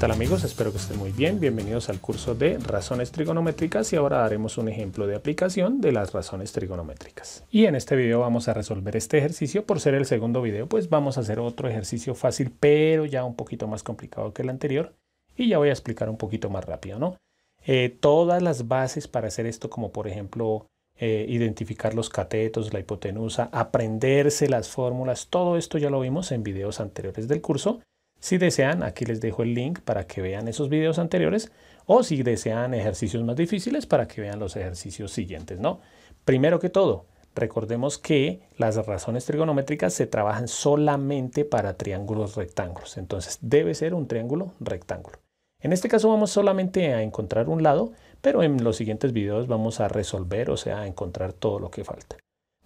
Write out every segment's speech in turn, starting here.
tal amigos? Espero que estén muy bien. Bienvenidos al curso de razones trigonométricas y ahora daremos un ejemplo de aplicación de las razones trigonométricas. Y en este video vamos a resolver este ejercicio. Por ser el segundo video, pues vamos a hacer otro ejercicio fácil, pero ya un poquito más complicado que el anterior. Y ya voy a explicar un poquito más rápido, ¿no? Eh, todas las bases para hacer esto, como por ejemplo eh, identificar los catetos, la hipotenusa, aprenderse las fórmulas, todo esto ya lo vimos en videos anteriores del curso. Si desean, aquí les dejo el link para que vean esos videos anteriores o si desean ejercicios más difíciles para que vean los ejercicios siguientes, ¿no? Primero que todo, recordemos que las razones trigonométricas se trabajan solamente para triángulos rectángulos, entonces debe ser un triángulo rectángulo. En este caso vamos solamente a encontrar un lado, pero en los siguientes videos vamos a resolver, o sea, a encontrar todo lo que falta.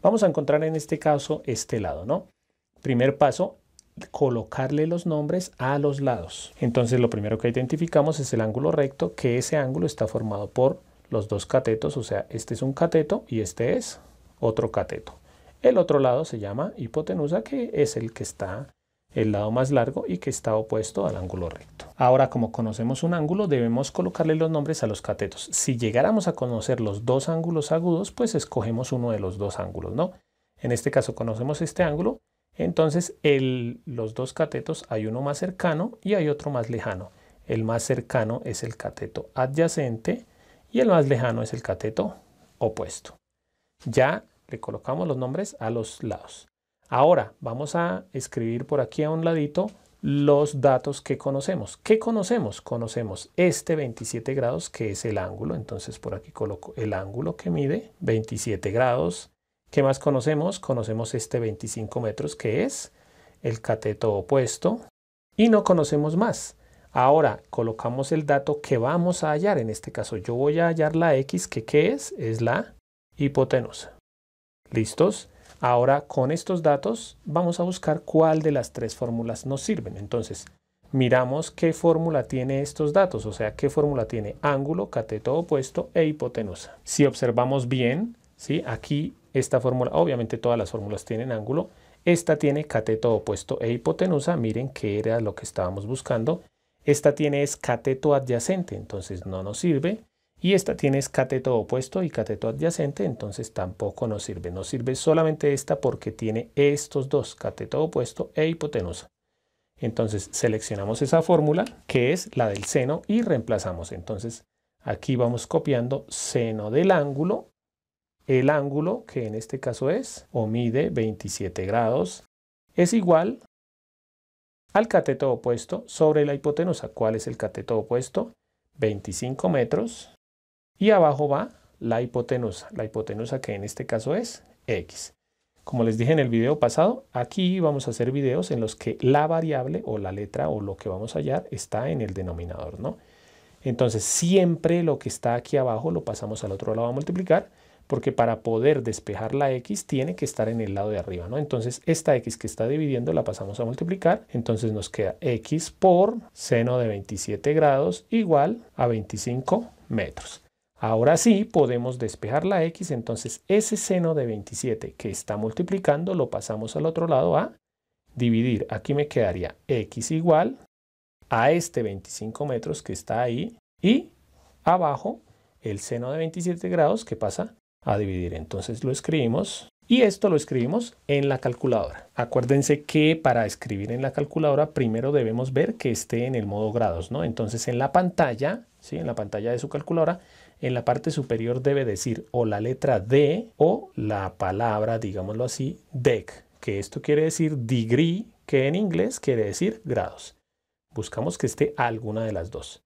Vamos a encontrar en este caso este lado, ¿no? Primer paso, colocarle los nombres a los lados. Entonces lo primero que identificamos es el ángulo recto, que ese ángulo está formado por los dos catetos, o sea, este es un cateto y este es otro cateto. El otro lado se llama hipotenusa, que es el que está el lado más largo y que está opuesto al ángulo recto. Ahora, como conocemos un ángulo, debemos colocarle los nombres a los catetos. Si llegáramos a conocer los dos ángulos agudos, pues escogemos uno de los dos ángulos, ¿no? En este caso conocemos este ángulo entonces, los dos catetos hay uno más cercano y hay otro más lejano. El más cercano es el cateto adyacente y el más lejano es el cateto opuesto. Ya le colocamos los nombres a los lados. Ahora vamos a escribir por aquí a un ladito los datos que conocemos. ¿Qué conocemos? Conocemos este 27 grados que es el ángulo. Entonces por aquí coloco el ángulo que mide 27 grados. ¿Qué más conocemos? Conocemos este 25 metros que es el cateto opuesto y no conocemos más. Ahora colocamos el dato que vamos a hallar. En este caso yo voy a hallar la X que ¿qué es? Es la hipotenusa. ¿Listos? Ahora con estos datos vamos a buscar cuál de las tres fórmulas nos sirven. Entonces miramos qué fórmula tiene estos datos, o sea, qué fórmula tiene ángulo, cateto opuesto e hipotenusa. Si observamos bien, ¿sí? aquí esta fórmula, obviamente todas las fórmulas tienen ángulo. Esta tiene cateto opuesto e hipotenusa. Miren que era lo que estábamos buscando. Esta tiene es cateto adyacente, entonces no nos sirve. Y esta tiene es cateto opuesto y cateto adyacente, entonces tampoco nos sirve. Nos sirve solamente esta porque tiene estos dos, cateto opuesto e hipotenusa. Entonces seleccionamos esa fórmula, que es la del seno, y reemplazamos. Entonces aquí vamos copiando seno del ángulo el ángulo, que en este caso es o mide 27 grados, es igual al cateto opuesto sobre la hipotenusa. ¿Cuál es el cateto opuesto? 25 metros. Y abajo va la hipotenusa, la hipotenusa que en este caso es x. Como les dije en el video pasado, aquí vamos a hacer videos en los que la variable o la letra o lo que vamos a hallar está en el denominador, ¿no? Entonces siempre lo que está aquí abajo lo pasamos al otro lado a multiplicar porque para poder despejar la x tiene que estar en el lado de arriba, ¿no? Entonces esta x que está dividiendo la pasamos a multiplicar, entonces nos queda x por seno de 27 grados igual a 25 metros. Ahora sí podemos despejar la x, entonces ese seno de 27 que está multiplicando lo pasamos al otro lado a dividir. Aquí me quedaría x igual a este 25 metros que está ahí y abajo el seno de 27 grados que pasa a dividir. Entonces lo escribimos y esto lo escribimos en la calculadora. Acuérdense que para escribir en la calculadora primero debemos ver que esté en el modo grados, ¿no? Entonces en la pantalla, ¿sí? En la pantalla de su calculadora, en la parte superior debe decir o la letra D o la palabra, digámoslo así, DEC, que esto quiere decir degree, que en inglés quiere decir grados. Buscamos que esté alguna de las dos.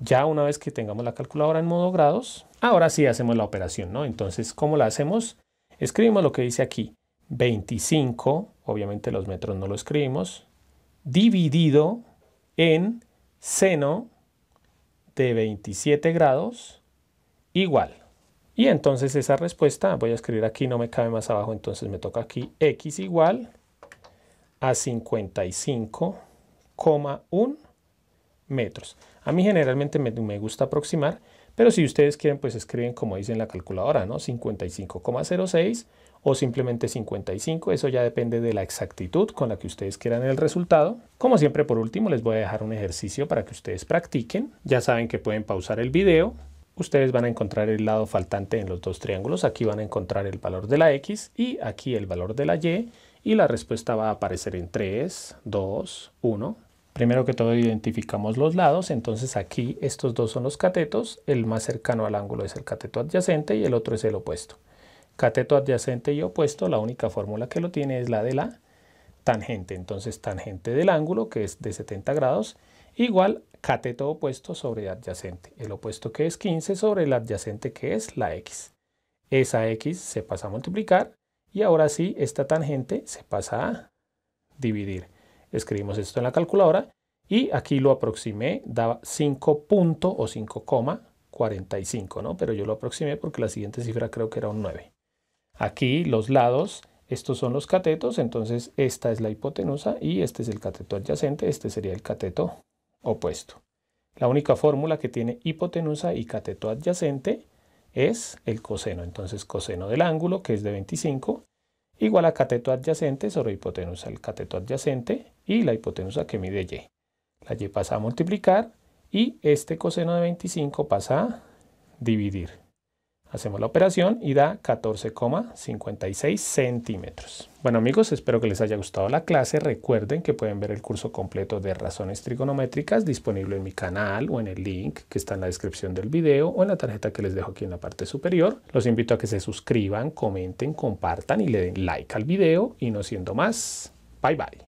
Ya una vez que tengamos la calculadora en modo grados, Ahora sí hacemos la operación, ¿no? Entonces, ¿cómo la hacemos? Escribimos lo que dice aquí, 25, obviamente los metros no lo escribimos, dividido en seno de 27 grados igual. Y entonces esa respuesta, voy a escribir aquí, no me cabe más abajo, entonces me toca aquí x igual a 55,1 metros. A mí generalmente me, gusta aproximar, pero si ustedes quieren, pues escriben como dice en la calculadora, ¿no? 55,06 o simplemente 55, eso ya depende de la exactitud con la que ustedes quieran el resultado. Como siempre, por último, les voy a dejar un ejercicio para que ustedes practiquen. Ya saben que pueden pausar el video. Ustedes van a encontrar el lado faltante en los dos triángulos. Aquí van a encontrar el valor de la X y aquí el valor de la Y. Y la respuesta va a aparecer en 3, 2, 1. Primero que todo identificamos los lados, entonces aquí estos dos son los catetos, el más cercano al ángulo es el cateto adyacente y el otro es el opuesto. Cateto adyacente y opuesto, la única fórmula que lo tiene es la de la tangente, entonces tangente del ángulo que es de 70 grados igual cateto opuesto sobre adyacente, el opuesto que es 15 sobre el adyacente que es la x. Esa x se pasa a multiplicar y ahora sí esta tangente se pasa a dividir. Escribimos esto en la calculadora y aquí lo aproximé, daba 5 o 5,45, Pero yo lo aproximé porque la siguiente cifra creo que era un 9. Aquí los lados, estos son los catetos, entonces esta es la hipotenusa y este es el cateto adyacente, este sería el cateto opuesto. La única fórmula que tiene hipotenusa y cateto adyacente es el coseno. Entonces coseno del ángulo, que es de 25, igual a cateto adyacente sobre hipotenusa, el cateto adyacente y la hipotenusa que mide y. La y pasa a multiplicar y este coseno de 25 pasa a dividir. Hacemos la operación y da 14,56 centímetros. Bueno amigos, espero que les haya gustado la clase. Recuerden que pueden ver el curso completo de razones trigonométricas disponible en mi canal o en el link que está en la descripción del video o en la tarjeta que les dejo aquí en la parte superior. Los invito a que se suscriban, comenten, compartan y le den like al video. Y no siendo más, bye bye.